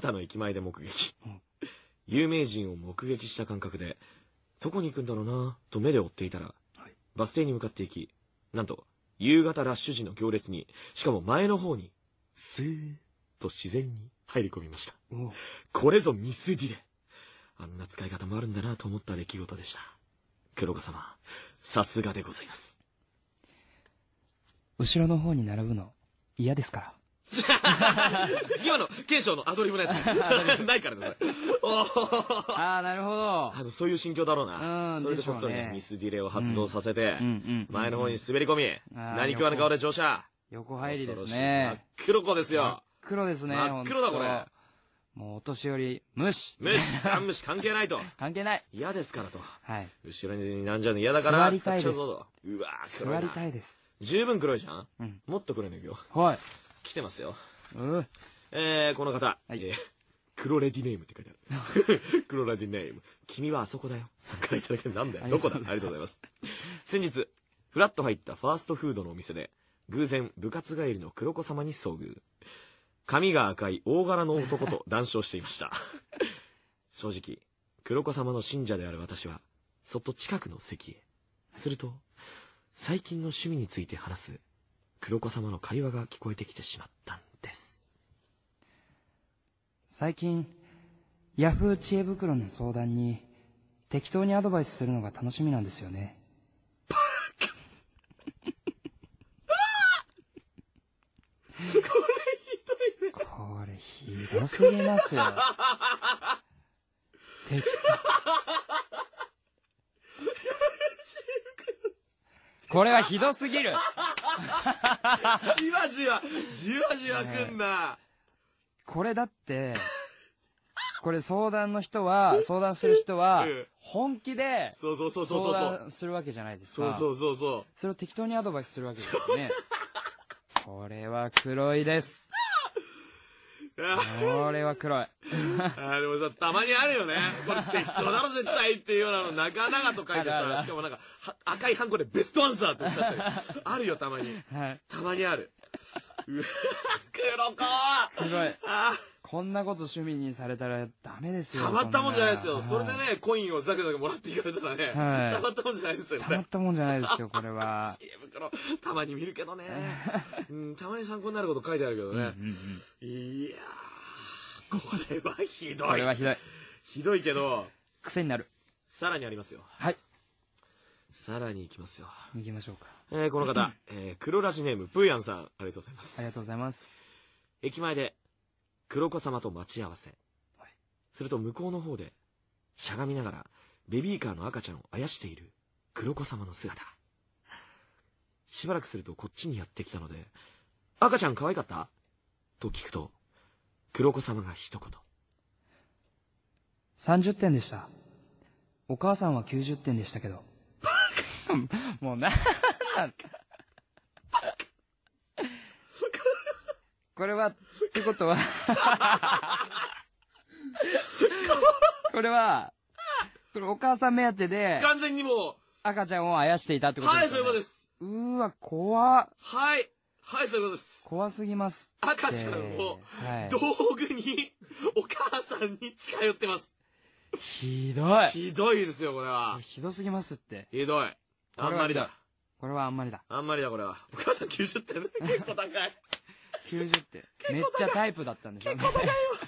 田の駅前で目撃、うん、有名人を目撃した感覚でどこに行くんだろうなと目で追っていたら、はい、バス停に向かっていきなんと夕方ラッシュ時の行列にしかも前の方にスーッと自然に入り込みましたこれぞミスディレあんな使い方もあるんだなと思った出来事でした黒子様さすがでございます後ろの方に並ぶの嫌ですから 今の、賢章のアドリブのやつ。ないからね、それ。ああ、なるほど。あの、そういう心境だろうな。うん、それでポストにね、ミスディレイを発動させて、前の方に滑り込み、何食わぬ顔で乗車。横入りですね。真っ黒子ですよ。真っ黒ですね。真っ黒だ、これ。もうお年寄り、無視。無視。無視関係ないと。関係ない。嫌ですからと。はい。後ろになんじゃの嫌だから。座りたいです。うわ黒い。座りたいです。十分黒いじゃんうん。もっと黒いのよ。はい。来てますよ。うん。えー、この方、はいえー黒レディネームって書いてある。黒レディネーム。君はあそこだよ。さんからいただけなんだよ。どこだありがとうございます。先日、フラッと入ったファーストフードのお店で、偶然部活帰りの黒子様に遭遇。髪が赤い大柄の男と談笑していました。正直、黒子様の信者である私は、そっと近くの席へ。すると、最近の趣味について話す、黒子様の会話が聞こえてきてしまったんです。最近、ヤフー知恵袋の相談に適当にアドバイスするのが楽しみなんですよね。これひどすぎますよ。適当。これはひどすぎるじわじわ、じわじわくんな。これだって、これ相談の人は、相談する人は、本気で、そうそうそうそう。相談するわけじゃないですか。そうそうそうそう。それを適当にアドバイスするわけですよね。これは黒いです。これは黒い。あでもさ、たまにあるよね。これ適当だろ、絶対っていうようなの、長々と書いてさ、しかもなんか、赤いハンコでベストアンサーっておっしゃってあるよ、たまに。はい、たまにある。うわ、黒子すごい。こんなこと趣味にされたらダメですよ。たまったもんじゃないですよ。それでね、コインをザクザクもらっていかれたらね、たまったもんじゃないですよ、たまったもんじゃないですよ、これは。たまに見るけどね。うん、たまに参考になること書いてあるけどね。いやー。これはひどい。これはひどい。ひどいけど、癖になる。さらにありますよ。はい。さらに行きますよ。行きましょうか。えー、この方、えー、黒ラジネーム、プーヤンさん、ありがとうございます。ありがとうございます。駅前で、黒子様と待ち合わせ。はいすると向こうの方で、しゃがみながら、ベビーカーの赤ちゃんをあやしている、黒子様の姿。しばらくするとこっちにやってきたので、赤ちゃん可愛かったと聞くと、黒子様が一言。30点でした。お母さんは90点でしたけど。もうな、なんこれは、ってことはこれは、これお母さん目当てで、完全にもう、赤ちゃんをあやしていたってことです、ね、はい、そういうことです。うーわ、怖っ。はい。はい、そういうことです。怖すぎます。赤ちゃんを、道具に、お母さんに近寄ってます。ひどい。ひどいですよ、これは。ひどすぎますって。ひどい。あんまりだ。これはあんまりだ。あんまりだ、これは。お母さん90点。結構高い。90点。めっちゃタイプだったんですよ、ね。結構高いわ。